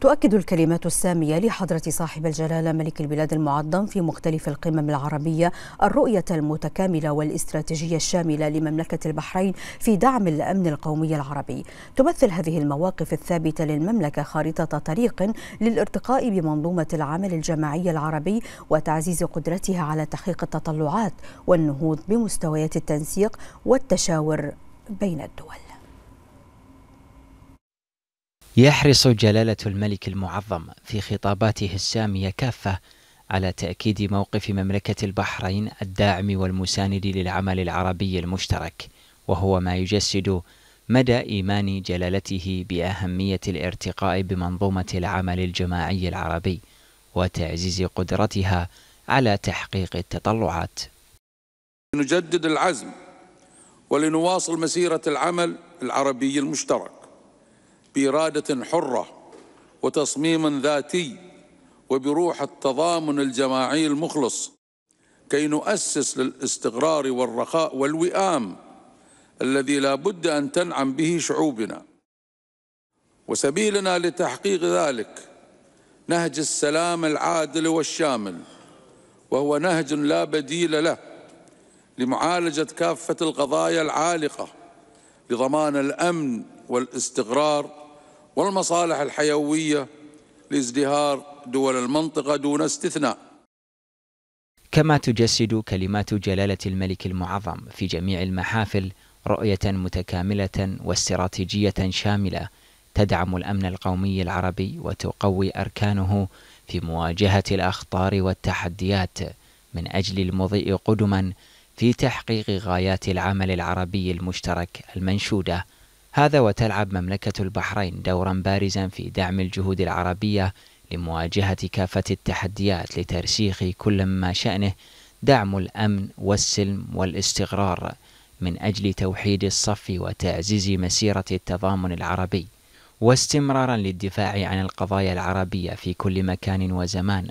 تؤكد الكلمات السامية لحضرة صاحب الجلالة ملك البلاد المعظم في مختلف القمم العربية الرؤية المتكاملة والاستراتيجية الشاملة لمملكة البحرين في دعم الأمن القومي العربي تمثل هذه المواقف الثابتة للمملكة خارطة طريق للارتقاء بمنظومة العمل الجماعي العربي وتعزيز قدرتها على تحقيق التطلعات والنهوض بمستويات التنسيق والتشاور بين الدول يحرص جلالة الملك المعظم في خطاباته السامية كافة على تأكيد موقف مملكة البحرين الداعم والمساند للعمل العربي المشترك، وهو ما يجسد مدى إيمان جلالته بأهمية الارتقاء بمنظومة العمل الجماعي العربي، وتعزيز قدرتها على تحقيق التطلعات. نجدد العزم ولنواصل مسيرة العمل العربي المشترك بإرادة حرة وتصميم ذاتي وبروح التضامن الجماعي المخلص كي نؤسس للاستقرار والرخاء والوئام الذي لا بد أن تنعم به شعوبنا وسبيلنا لتحقيق ذلك نهج السلام العادل والشامل وهو نهج لا بديل له لمعالجة كافة القضايا العالقة لضمان الأمن والاستقرار والمصالح الحيوية لازدهار دول المنطقة دون استثناء كما تجسد كلمات جلالة الملك المعظم في جميع المحافل رؤية متكاملة واستراتيجية شاملة تدعم الأمن القومي العربي وتقوي أركانه في مواجهة الأخطار والتحديات من أجل المضيء قدما في تحقيق غايات العمل العربي المشترك المنشوده هذا وتلعب مملكة البحرين دورا بارزا في دعم الجهود العربية لمواجهة كافة التحديات لترسيخ كل ما شأنه دعم الأمن والسلم والاستقرار من أجل توحيد الصف وتعزيز مسيرة التضامن العربي واستمرارا للدفاع عن القضايا العربية في كل مكان وزمان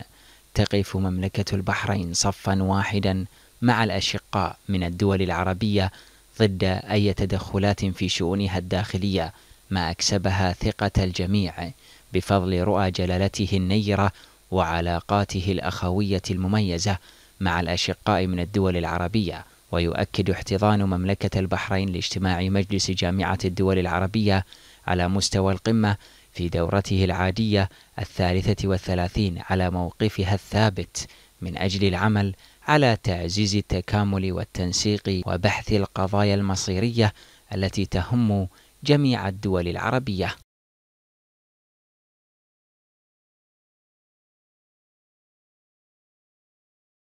تقف مملكة البحرين صفا واحدا مع الأشقاء من الدول العربية ضد أي تدخلات في شؤونها الداخلية ما أكسبها ثقة الجميع بفضل رؤى جلالته النيرة وعلاقاته الأخوية المميزة مع الأشقاء من الدول العربية ويؤكد احتضان مملكة البحرين لاجتماع مجلس جامعة الدول العربية على مستوى القمة في دورته العادية الثالثة والثلاثين على موقفها الثابت من أجل العمل على تعزيز التكامل والتنسيق وبحث القضايا المصيريه التي تهم جميع الدول العربيه